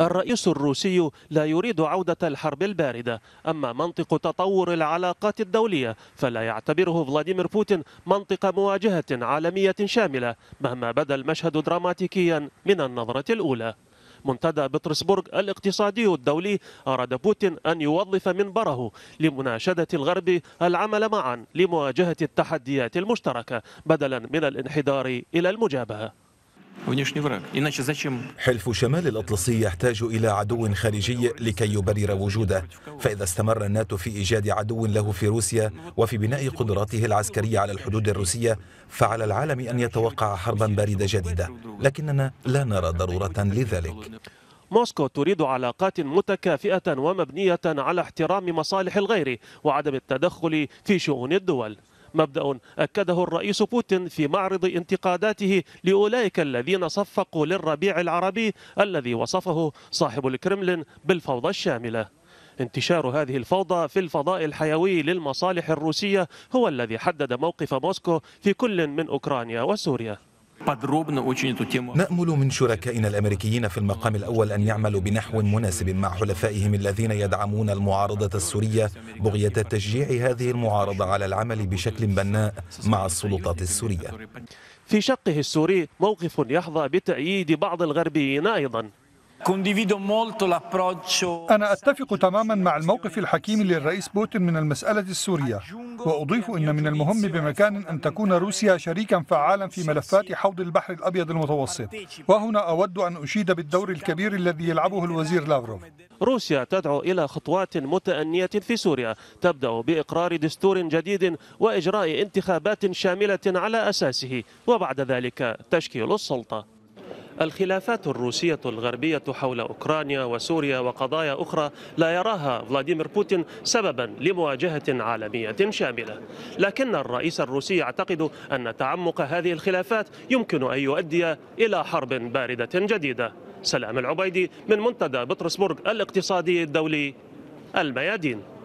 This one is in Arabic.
الرئيس الروسي لا يريد عودة الحرب الباردة أما منطق تطور العلاقات الدولية فلا يعتبره فلاديمير بوتين منطق مواجهة عالمية شاملة مهما بدا المشهد دراماتيكيا من النظرة الأولى منتدى بطرسبورغ الاقتصادي الدولي أراد بوتين أن يوظف منبره لمناشدة الغرب العمل معا لمواجهة التحديات المشتركة بدلا من الانحدار إلى المجابهة حلف شمال الأطلسي يحتاج إلى عدو خارجي لكي يبرر وجوده فإذا استمر الناتو في إيجاد عدو له في روسيا وفي بناء قدراته العسكرية على الحدود الروسية فعلى العالم أن يتوقع حربا باردة جديدة لكننا لا نرى ضرورة لذلك موسكو تريد علاقات متكافئة ومبنية على احترام مصالح الغير وعدم التدخل في شؤون الدول مبدأ أكده الرئيس بوتين في معرض انتقاداته لأولئك الذين صفقوا للربيع العربي الذي وصفه صاحب الكرملين بالفوضى الشاملة انتشار هذه الفوضى في الفضاء الحيوي للمصالح الروسية هو الذي حدد موقف موسكو في كل من أوكرانيا وسوريا نأمل من شركائنا الأمريكيين في المقام الأول أن يعملوا بنحو مناسب مع حلفائهم الذين يدعمون المعارضة السورية بغية تشجيع هذه المعارضة على العمل بشكل بناء مع السلطات السورية في شقه السوري موقف يحظى بتأييد بعض الغربيين أيضا أنا أتفق تماما مع الموقف الحكيم للرئيس بوتين من المسألة السورية وأضيف أن من المهم بمكان أن تكون روسيا شريكا فعالا في ملفات حوض البحر الأبيض المتوسط وهنا أود أن أشيد بالدور الكبير الذي يلعبه الوزير لافروف روسيا تدعو إلى خطوات متأنية في سوريا تبدأ بإقرار دستور جديد وإجراء انتخابات شاملة على أساسه وبعد ذلك تشكيل السلطة الخلافات الروسية الغربية حول أوكرانيا وسوريا وقضايا أخرى لا يراها فلاديمير بوتين سببا لمواجهة عالمية شاملة لكن الرئيس الروسي يعتقد أن تعمق هذه الخلافات يمكن أن يؤدي إلى حرب باردة جديدة سلام العبيدي من منتدى بطرسبورغ الاقتصادي الدولي الميادين